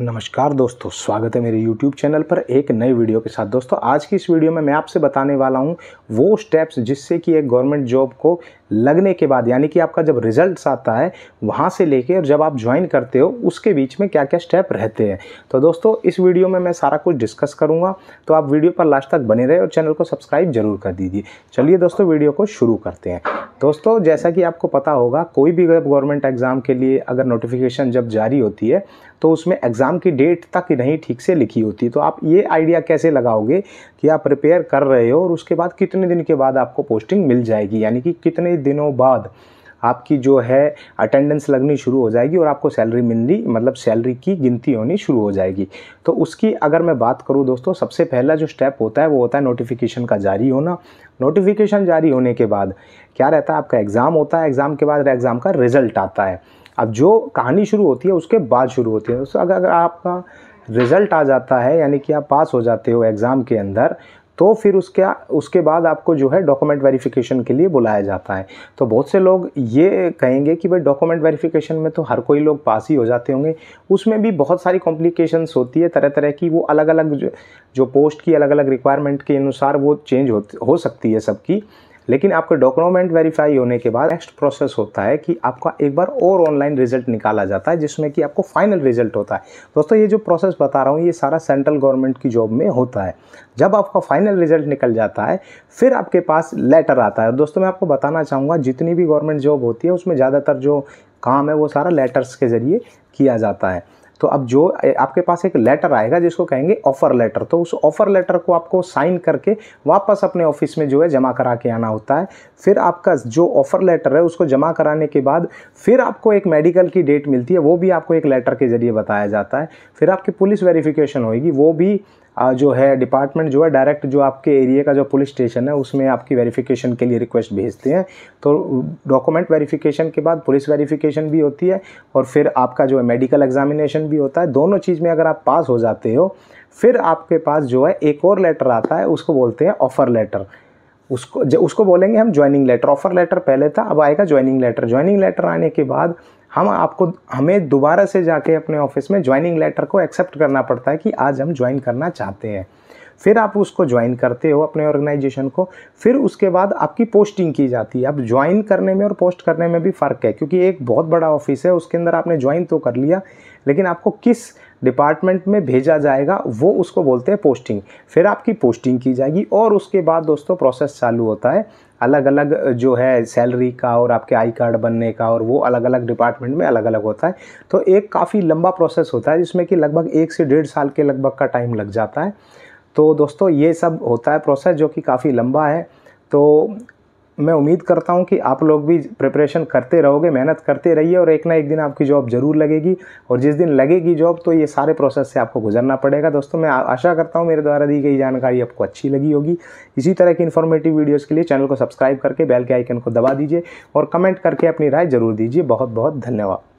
नमस्कार दोस्तों स्वागत है मेरे YouTube चैनल पर एक नए वीडियो के साथ दोस्तों आज की इस वीडियो में मैं आपसे बताने वाला हूं वो स्टेप्स जिससे कि एक गवर्नमेंट जॉब को लगने के बाद यानी कि आपका जब रिजल्ट आता है वहाँ से लेके और जब आप ज्वाइन करते हो उसके बीच में क्या क्या स्टेप रहते हैं तो दोस्तों इस वीडियो में मैं सारा कुछ डिस्कस करूँगा तो आप वीडियो पर लास्ट तक बने रहे और चैनल को सब्सक्राइब जरूर कर दीजिए चलिए दोस्तों वीडियो को शुरू करते हैं दोस्तों जैसा कि आपको पता होगा कोई भी गवर्नमेंट एग्ज़ाम के लिए अगर नोटिफिकेशन जब जारी होती है तो उसमें एग्ज़ाम की डेट तक नहीं ठीक से लिखी होती है तो आप ये आइडिया कैसे लगाओगे कि आप प्रिपेयर कर रहे हो और उसके बाद कितने दिन के बाद आपको पोस्टिंग मिल जाएगी यानी कि कितने दिनों बाद आपकी जो है अटेंडेंस लगनी शुरू हो जाएगी और आपको सैलरी मिलनी मतलब सैलरी की गिनती होनी शुरू हो जाएगी तो उसकी अगर मैं बात करूं दोस्तों सबसे पहला जो स्टेप होता है वो होता है नोटिफिकेशन का जारी होना नोटिफिकेशन जारी होने के बाद क्या रहता है आपका एग्ज़ाम होता है एग्ज़ाम के बाद एग्ज़ाम का रिज़ल्ट आता है अब जो कहानी शुरू होती है उसके बाद शुरू होती है दोस्तों अगर आपका रिज़ल्ट आ जाता है यानी कि आप पास हो जाते हो एग्ज़ाम के अंदर तो फिर उसके उसके बाद आपको जो है डॉक्यूमेंट वेरिफिकेशन के लिए बुलाया जाता है तो बहुत से लोग ये कहेंगे कि भाई डॉक्यूमेंट वेरिफिकेशन में तो हर कोई लोग पास ही हो जाते होंगे उसमें भी बहुत सारी कॉम्प्लिकेशंस होती है तरह तरह की वो अलग अलग जो, जो पोस्ट की अलग अलग रिक्वायरमेंट के अनुसार वो चेंज हो, हो सकती है सबकी लेकिन आपके डॉक्यूमेंट वेरीफाई होने के बाद नेक्स्ट प्रोसेस होता है कि आपका एक बार और ऑनलाइन रिजल्ट निकाला जाता है जिसमें कि आपको फाइनल रिजल्ट होता है दोस्तों ये जो प्रोसेस बता रहा हूँ ये सारा सेंट्रल गवर्नमेंट की जॉब में होता है जब आपका फाइनल रिजल्ट निकल जाता है फिर आपके पास लेटर आता है दोस्तों मैं आपको बताना चाहूँगा जितनी भी गवर्नमेंट जॉब होती है उसमें ज़्यादातर जो काम है वो सारा लेटर्स के ज़रिए किया जाता है तो अब जो आपके पास एक लेटर आएगा जिसको कहेंगे ऑफ़र लेटर तो उस ऑफ़र लेटर को आपको साइन करके वापस अपने ऑफिस में जो है जमा करा के आना होता है फिर आपका जो ऑफ़र लेटर है उसको जमा कराने के बाद फिर आपको एक मेडिकल की डेट मिलती है वो भी आपको एक लेटर के ज़रिए बताया जाता है फिर आपकी पुलिस वेरिफिकेशन होगी वो भी जो है डिपार्टमेंट जो है डायरेक्ट जो आपके एरिया का जो पुलिस स्टेशन है उसमें आपकी वेरिफिकेशन के लिए रिक्वेस्ट भेजते हैं तो डॉक्यूमेंट वेरिफिकेशन के बाद पुलिस वेरिफिकेशन भी होती है और फिर आपका जो है मेडिकल एग्जामिनेशन भी होता है दोनों चीज़ में अगर आप पास हो जाते हो फिर आपके पास जो है एक और लेटर आता है उसको बोलते हैं ऑफ़र लेटर उसको उसको बोलेंगे हम ज्वाइनिंग लेटर ऑफ़र लेटर पहले था अब आएगा ज्वाइनिंग लेटर ज्वाइनिंग लेटर आने के बाद हम आपको हमें दोबारा से जाके अपने ऑफिस में ज्वाइनिंग लेटर को एक्सेप्ट करना पड़ता है कि आज हम ज्वाइन करना चाहते हैं फिर आप उसको ज्वाइन करते हो अपने ऑर्गेनाइजेशन को फिर उसके बाद आपकी पोस्टिंग की जाती है अब ज्वाइन करने में और पोस्ट करने में भी फ़र्क है क्योंकि एक बहुत बड़ा ऑफिस है उसके अंदर आपने ज्वाइन तो कर लिया लेकिन आपको किस डिपार्टमेंट में भेजा जाएगा वो उसको बोलते हैं पोस्टिंग फिर आपकी पोस्टिंग की जाएगी और उसके बाद दोस्तों प्रोसेस चालू होता है अलग अलग जो है सैलरी का और आपके आई कार्ड बनने का और वो अलग अलग डिपार्टमेंट में अलग अलग होता है तो एक काफ़ी लंबा प्रोसेस होता है जिसमें कि लगभग एक से डेढ़ साल के लगभग का टाइम लग जाता है तो दोस्तों ये सब होता है प्रोसेस जो कि काफ़ी लंबा है तो मैं उम्मीद करता हूँ कि आप लोग भी प्रिपरेशन करते रहोगे मेहनत करते रहिए और एक ना एक दिन आपकी जॉब ज़रूर लगेगी और जिस दिन लगेगी जॉब तो ये सारे प्रोसेस से आपको गुजरना पड़ेगा दोस्तों मैं आशा करता हूँ मेरे द्वारा दी गई जानकारी आपको अच्छी लगी होगी इसी तरह की इन्फॉर्मेटिव वीडियोज़ के लिए चैनल को सब्सक्राइब करके बैल के आइकन को दबा दीजिए और कमेंट करके अपनी राय ज़रूर दीजिए बहुत बहुत धन्यवाद